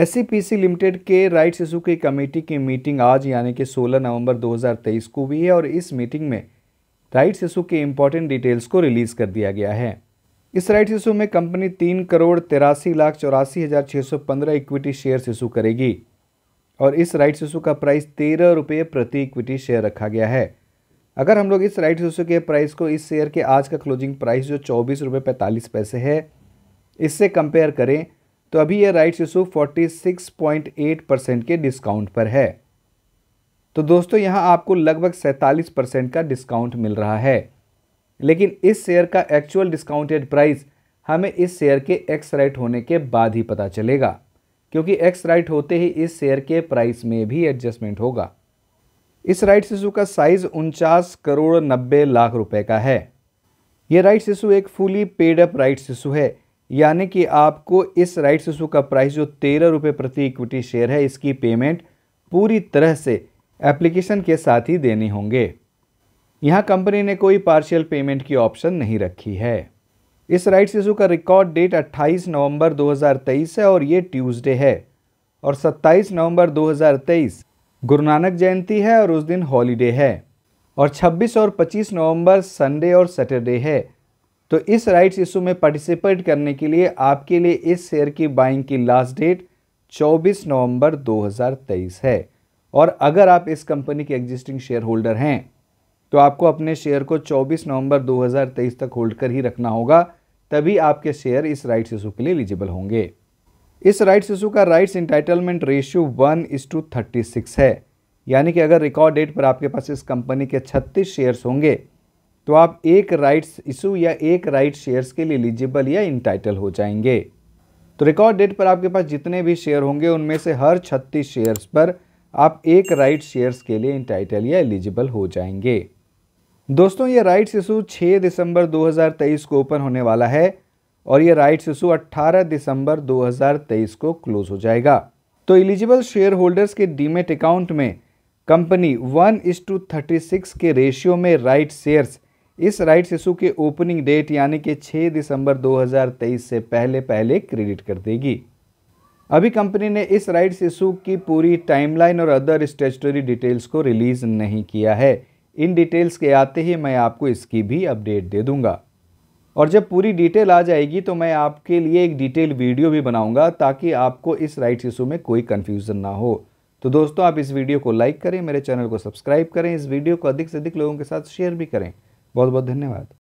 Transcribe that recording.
सी limited e के rights issue की committee की मीटिंग आज यानी कि 16 नवंबर 2023 को हुई है और इस मीटिंग में राइट्स इशू के इम्पोर्टेंट डिटेल्स को रिलीज़ कर दिया गया है इस राइट्स इशू में कंपनी तीन करोड़ तिरासी लाख चौरासी हज़ार छः सौ पंद्रह इक्विटी शेयर्स इशू करेगी और इस राइट्स इशू का प्राइस तेरह रुपये प्रति इक्विटी शेयर रखा गया है अगर हम लोग इस राइट्स इशू के प्राइस को इस शेयर के आज का क्लोजिंग प्राइस जो चौबीस रुपये पैंतालीस पैसे है इससे कंपेयर करें तो अभी यह राइट्स इशू 46.8 परसेंट के डिस्काउंट पर है तो दोस्तों यहाँ आपको लगभग सैंतालीस परसेंट का डिस्काउंट मिल रहा है लेकिन इस शेयर का एक्चुअल डिस्काउंटेड प्राइस हमें इस शेयर के एक्स राइट होने के बाद ही पता चलेगा क्योंकि एक्स राइट होते ही इस शेयर के प्राइस में भी एडजस्टमेंट होगा इस राइट इशू का साइज उनचास करोड़ नब्बे लाख रुपए का है यह राइट इशू एक fully paid up right issue है यानी कि आपको इस राइट्स इशू का प्राइस जो तेरह रुपये प्रति इक्विटी शेयर है इसकी पेमेंट पूरी तरह से एप्लीकेशन के साथ ही देने होंगे यहाँ कंपनी ने कोई पार्शियल पेमेंट की ऑप्शन नहीं रखी है इस राइट्स इशू का रिकॉर्ड डेट 28 नवंबर 2023 है और ये ट्यूसडे है और 27 नवंबर 2023 गुरु नानक जयंती है और उस दिन हॉलीडे है और 26 और 25 नवंबर संडे और सैटरडे है तो इस राइट्स इशू में पार्टिसिपेट करने के लिए आपके लिए इस शेयर की बाइंग की लास्ट डेट 24 नवंबर 2023 है और अगर आप इस कंपनी के एग्जिस्टिंग शेयर होल्डर हैं तो आपको अपने शेयर को 24 नवंबर 2023 तक होल्ड कर ही रखना होगा तभी आपके शेयर इस राइट्स इशू के लिए एलिजिबल होंगे इस राइट्स इशू का rights entitlement ratio one is to thirty six है यानी कि अगर रिकॉर्ड डेट पर आपके पास इस कंपनी के छत्तीस शेयर्स होंगे तो आप एक राइट्स इशू या एक राइट शेयर्स के लिए एलिजिबल या इंटाइटल हो जाएंगे तो रिकॉर्ड डेट पर आपके पास जितने भी शेयर होंगे उनमें से हर छत्तीस शेयर्स पर आप एक राइट शेयर्स के लिए इंटाइटल या एलिजिबल हो जाएंगे दोस्तों ये राइट्स इशू 6 दिसंबर 2023 को ओपन होने वाला है और ये राइट्स इशू 18 दिसंबर 2023 को क्लोज हो जाएगा तो एलिजिबल शेयर होल्डर्स के डीमेट अकाउंट में company one is to thirty six के रेशियो में राइट शेयर्स इस राइट्स इशू के ओपनिंग डेट यानी कि 6 दिसंबर 2023 से पहले पहले क्रेडिट कर देगी अभी कंपनी ने इस राइट्स इशू की पूरी टाइमलाइन और अदर स्टेचुटरी डिटेल्स को रिलीज़ नहीं किया है इन डिटेल्स के आते ही मैं आपको इसकी भी अपडेट दे दूंगा और जब पूरी डिटेल आ जाएगी तो मैं आपके लिए एक डिटेल वीडियो भी बनाऊंगा ताकि आपको इस राइट्स इशू में कोई कन्फ्यूज़न ना हो तो दोस्तों आप इस वीडियो को लाइक करें मेरे चैनल को सब्सक्राइब करें इस वीडियो को अधिक से अधिक लोगों के साथ शेयर भी करें बहुत बहुत धन्यवाद